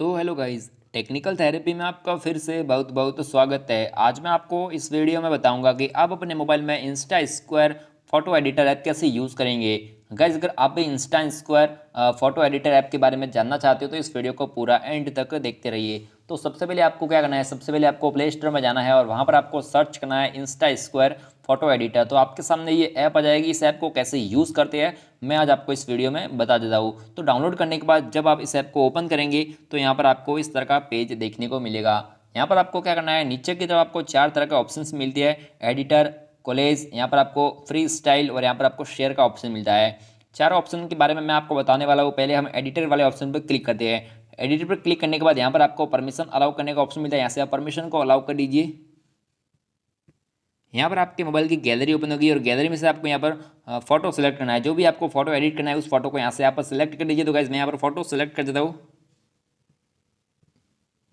तो hello guys technical therapy में आपका फिर से बहुत बहुत स्वागत है आज मैं आपको इस वीडियो में बताऊंगा कि आप अपने मोबाइल में Insta square photo editor app कैसे यूज़ करेंगे गाइज अगर आप भी Insta square photo editor app के बारे में जानना चाहते हो तो इस वीडियो को पूरा एंड तक देखते रहिए तो सबसे पहले आपको क्या करना है सबसे पहले आपको प्ले स्टोर में जाना है और वहाँ पर आपको सर्च करना है इंस्टा स्क्वायर फोटो एडिटर तो आपके सामने ये ऐप आ जाएगी इस ऐप को कैसे यूज़ करते हैं मैं आज आपको इस वीडियो में बता देता हूँ तो डाउनलोड करने के बाद जब आप इस ऐप को ओपन करेंगे तो यहाँ पर आपको इस तरह का पेज देखने को मिलेगा यहाँ पर आपको क्या करना है नीचे की तरफ आपको चार तरह के ऑप्शन मिलती है एडिटर कॉलेज यहाँ पर आपको फ्री स्टाइल और यहाँ पर आपको शेयर का ऑप्शन मिलता है चारों ऑप्शन के बारे में मैं आपको बताने वाला हूँ पहले हम एडिटर वाले ऑप्शन पर क्लिक करते हैं एडिटर पर क्लिक करने के बाद यहाँ पर आपको परमिशन अलाउ करने का ऑप्शन मिलता है यहाँ से आप परमिशन को अलाउ कर दीजिए यहाँ पर आपके मोबाइल की गैलरी ओपन होगी और गैलरी में से आपको यहाँ पर फोटो सेलेक्ट करना है जो भी आपको फोटो एडिट करना है उस फोटो को यहाँ से आप सेलेक्ट कर लीजिए तो गाइज मैं यहाँ पर फोटो सेलेक्ट कर देता हूँ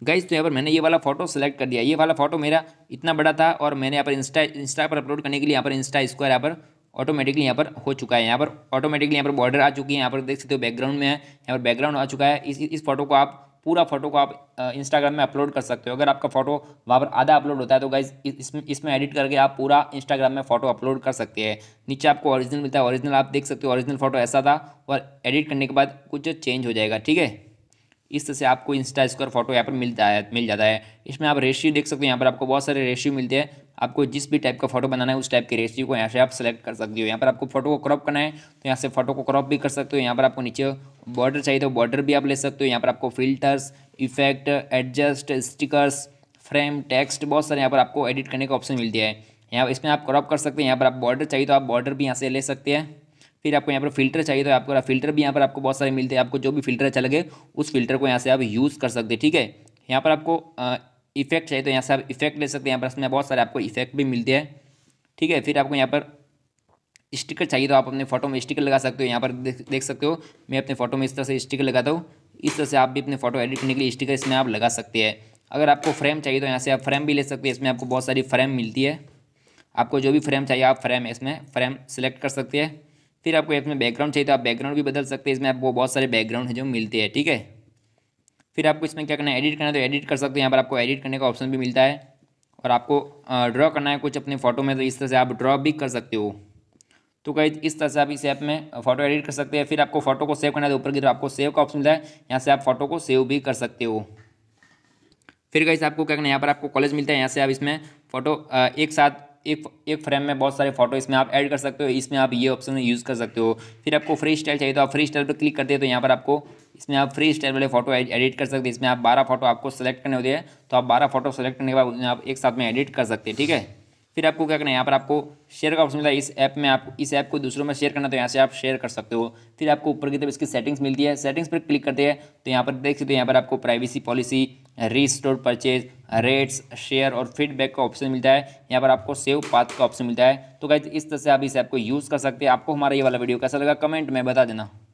गाइज तो यहाँ पर मैंने ये वाला फोटो सेलेक्ट कर दिया ये वाला फोटो मेरा इतना बड़ा था और मैंने यहाँ पर इंस्टा इंस्टा पर अपलोड करने के लिए यहाँ पर इंस्टा स्क्वायर यहाँ पर ऑटोमेटिकली यहाँ पर हो चुका है यहाँ पर ऑटोमेटिकली यहाँ पर बॉर्डर आ चुकी है यहाँ पर देख सकते हो बैकग्राउंड में है यहाँ पर बैकग्राउंड आ चुका है इस इस फोटो को आप पूरा फोटो को आप इंस्टाग्राम में अपलोड कर सकते हो अगर आपका फोटो वहाँ पर आधा अपलोड होता है तो गाइज इसमें इसमें एडिट करके आप पूरा इंस्टाग्राम में फोटो अपलोड कर सकते हैं नीचे आपको ओरिजिनल मिलता है ओरिजिनल आप देख सकते हो ओरिजिनल फोटो ऐसा था और एडिट करने के बाद कुछ चेंज हो जाएगा ठीक है इस तरह से आपको इंस्टा स्क्वायर फोटो यहाँ पर मिलता है मिल जाता है इसमें आप रेशियो देख सकते हो यहाँ पर आपको बहुत सारे रेशियो मिलते हैं आपको जिस भी टाइप का फोटो बनाना है उस टाइप के रेशियो को यहाँ से आप सेलेक्ट कर सकते हो यहाँ पर आपको फोटो को क्रॉप करना है तो यहाँ से फोटो को क्रॉप भी कर सकते हो यहाँ पर आपको नीचे बॉर्डर चाहिए तो बॉर्डर भी आप ले सकते हो यहाँ पर आपको filters effect adjust stickers frame text बहुत सारे यहाँ पर आपको एडिट करने का ऑप्शन मिलती है यहाँ इसमें आप क्रॉप कर सकते हैं यहाँ पर आप बॉर्डर चाहिए तो आप बॉर्डर भी यहाँ से ले सकते हैं फिर आपको यहाँ पर फिल्टर चाहिए तो आपको फिल्टर भी यहाँ पर आपको बहुत सारे मिलते हैं आपको जो भी फिल्टर अच्छा लगे उस फिल्टर को यहाँ से आप यूज़ कर सकते हैं ठीक है यहाँ पर आपको इफेक्ट चाहिए तो यहाँ से आप इफेक्ट ले सकते हैं यहाँ पर इसमें बहुत सारे आपको इफेक्ट भी मिलते हैं ठीक है फिर आपको यहाँ पर स्टिकर चाहिए तो आप अपने फोटो में स्टिकर लगा सकते हो यहाँ पर देख सकते हो मैं अपने फोटो में इस तरह से स्टिकर लगाता हूँ इस तरह से आप भी अपने फोटो एडिट करने के लिए स्टिकर इसमें आप लगा सकते हैं अगर आपको फ्रेम चाहिए तो यहाँ से आप फ्रेम भी ले सकते हैं इसमें आपको बहुत सारी फ्रेम मिलती है आपको जो भी फ्रेम चाहिए आप फ्रेम इसमें फ्रेम सेलेक्ट कर सकते हैं फिर आपको ऐप में बैकग्राउंड चाहिए तो आप बैकग्राउंड भी बदल सकते हैं इसमें आपको बहुत सारे बैकग्राउंड हैं जो मिलते हैं ठीक है फिर आपको इसमें क्या करना है एडिट करना है तो एडिट कर सकते हैं यहाँ पर आपको एडिट करने का ऑप्शन भी मिलता है और आपको ड्रॉ करना है कुछ अपने फ़ोटो में तो इस तरह से आप ड्रॉ भी कर सकते हो तो कहीं इस तरह से आप इस ऐप में फोटो एडिट कर सकते हैं फिर आपको फोटो को सेव करना है तो ऊपर की तरफ आपको सेव का ऑप्शन मिलता है यहाँ से आप फोटो को सेव भी कर सकते हो फिर कहीं आपको क्या करना है यहाँ पर आपको कॉलेज मिलता है यहाँ से आप इसमें फोटो एक साथ एक एक फ्रेम में बहुत सारे फोटो इसमें आप ऐड कर सकते हो इसमें आप ये ऑप्शन यूज़ कर सकते हो फिर आपको फ्री स्टाइल चाहिए तो आप फ्री स्टाइल पर क्लिक करते हैं तो यहाँ पर आपको इसमें आप फ्री स्टाइल वाले फोटो एडिट कर सकते हैं इसमें आप बारह फोटो आपको सेलेक्ट करने होते हैं तो आप बारह फोटो सेलेक्ट करने के बाद आप एक साथ में एडिट कर सकते हैं ठीक है फिर आपको क्या करना है यहाँ पर आपको शेयर का ऑप्शन मिला इस ऐप में आप इस ऐप को दूसरों में शेयर करना तो यहाँ से आप शेयर कर सकते हो फिर आपको ऊपर की तरफ इसकी सेटिंग्स मिलती है सेटिंग्स पर क्लिक करते हैं तो यहाँ पर देख सकते हैं यहाँ पर आपको privacy policy restore purchase rates share और फीडबैक का ऑप्शन मिलता है यहाँ पर आपको सेव पाथ का ऑप्शन मिलता है तो गाइज इस तरह से आप इस ऐप को यूज़ कर सकते हैं आपको हमारा ये वाला वीडियो कैसा लगा कमेंट में बता देना